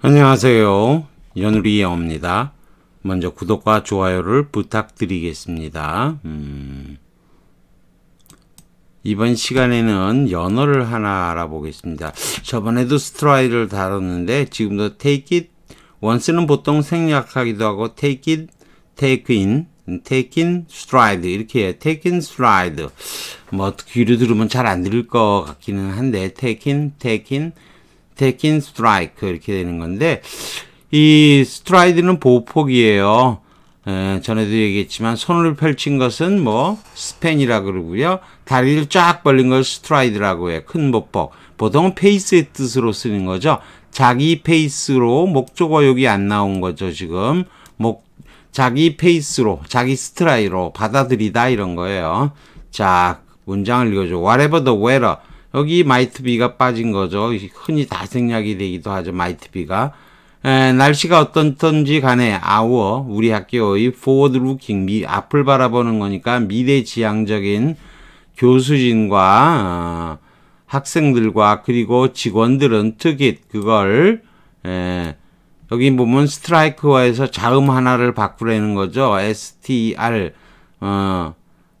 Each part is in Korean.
안녕하세요. 연우리어입니다. 먼저 구독과 좋아요를 부탁드리겠습니다. 음, 이번 시간에는 연어를 하나 알아보겠습니다. 저번에도 스트라이를 다뤘는데 지금도 take it, once는 보통 생략하기도 하고 take it, take in, t a k in stride 이렇게 해요. t a k in stride 뭐 귀로 들으면 잘 안 들릴 것 같기는 한데 t a k in, t a k in, 스 a k i n g s t r 이렇게 되는 건데 이 스트라이드는 보폭이에요. 에, 전에도 얘기했지만 손을 펼친 것은 뭐 스펜이라 그러고요. 다리를 쫙 벌린 걸 스트라이드라고 해요. 큰 보폭. 보통 은 페이스의 뜻으로 쓰는 거죠. 자기 페이스로 목조거욕이 안 나온 거죠. 지금 목 자기 페이스로 자기 스트라이로 받아들이다 이런 거예요. 자 문장을 읽어줘. Whatever the weather, 여기 마이트 비가 빠진 거죠. 흔히 다 생략이 되기도 하죠. 마이트 비가. 에, 날씨가 어떻던지 간에 아워 우리 학교의 포워드 루킹 미 앞을 바라보는 거니까 미래 지향적인 교수진과 어, 학생들과 그리고 직원들은 특히 그걸 에, 여기 보면 스트라이크와에서 자음 하나를 바꾸라는 거죠. S T R 어,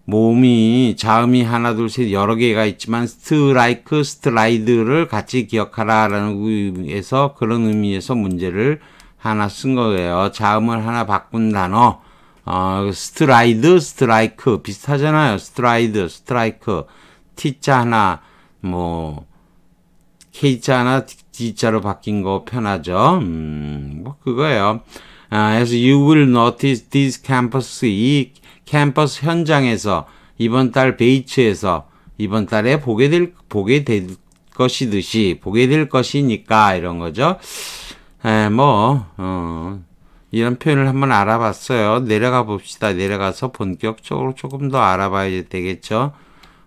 몸이 자음이 하나 둘셋 여러 개가 있지만 스트라이크 스트라이드를 같이 기억하라라는 의미에서 그런 의미에서 문제를 하나 쓴 거예요. 자음을 하나 바꾼 단어 어, 스트라이드 스트라이크 비슷하잖아요. 스트라이드 스트라이크 T자 하나 뭐 K자 하나 D자로 바뀐 거 편하죠. 음, 뭐 그거예요. as 아, you will notice this campus 이 캠퍼스 현장에서 이번 달 베이츠에서 이번 달에 보게 될 보게 될 것이듯이 보게 될 것이니까 이런 거죠. 에, 뭐 어, 이런 표현을 한번 알아봤어요. 내려가 봅시다. 내려가서 본격적으로 조금 더 알아봐야 되겠죠.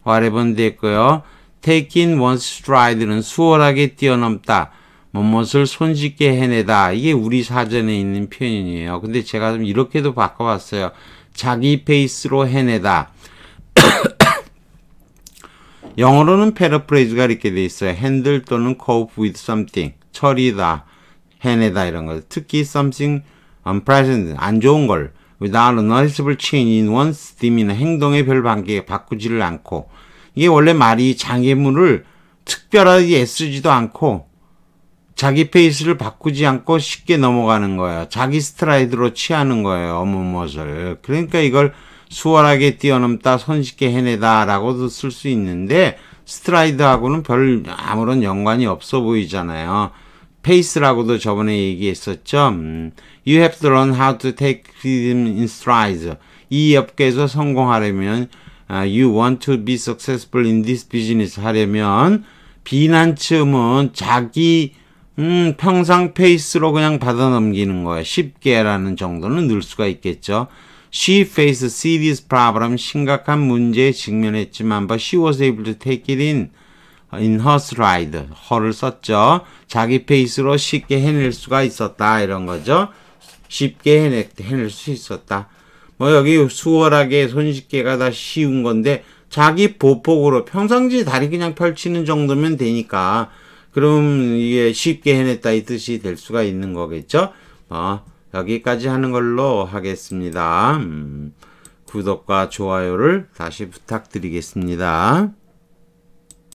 와레본 됐고요. t a k in one stride는 수월하게 뛰어넘다. 뭐뭇을 손쉽게 해내다. 이게 우리 사전에 있는 표현이에요. 근데 제가 좀 이렇게도 바꿔봤어요. 자기 페이스로 해내다. 영어로는 패러프레이즈가 이렇게 돼 있어요. handle 또는 cope with something. 처리다, 해내다 이런 거. 특히 something unpleasant, um, 안 좋은 걸. without a noticeable change in one's demeanor. 행동의 별 관계 바꾸지를 않고. 이게 원래 말이 장애물을 특별하게 애쓰지도 않고 자기 페이스를 바꾸지 않고 쉽게 넘어가는 거예요. 자기 스트라이드로 취하는 거예요. 어뭇멋을. 그러니까 이걸 수월하게 뛰어넘다, 손쉽게 해내다 라고도 쓸 수 있는데 스트라이드하고는 별 아무런 연관이 없어 보이잖아요. 페이스라고도 저번에 얘기했었죠. 음, you have to learn how to take r e e d o m in strides. 이 업계에서 성공하려면 아, You want to be successful in this business 하려면 비난쯤은 자기 음, 평상 페이스로 그냥 받아 넘기는 거야 쉽게라는 정도는 늘 수가 있겠죠. She faced serious problem, 심각한 문제에 직면했지만 but she was able to take it in, in her stride. 허를 썼죠. 자기 페이스로 쉽게 해낼 수가 있었다. 이런 거죠. 쉽게 해내, 해낼 수 있었다. 뭐 여기 수월하게 손쉽게가 다 쉬운 건데 자기 보폭으로 평상시 다리 그냥 펼치는 정도면 되니까 그럼 이게 쉽게 해냈다 이 뜻이 될 수가 있는 거겠죠? 어, 여기까지 하는 걸로 하겠습니다. 음, 구독과 좋아요를 다시 부탁드리겠습니다.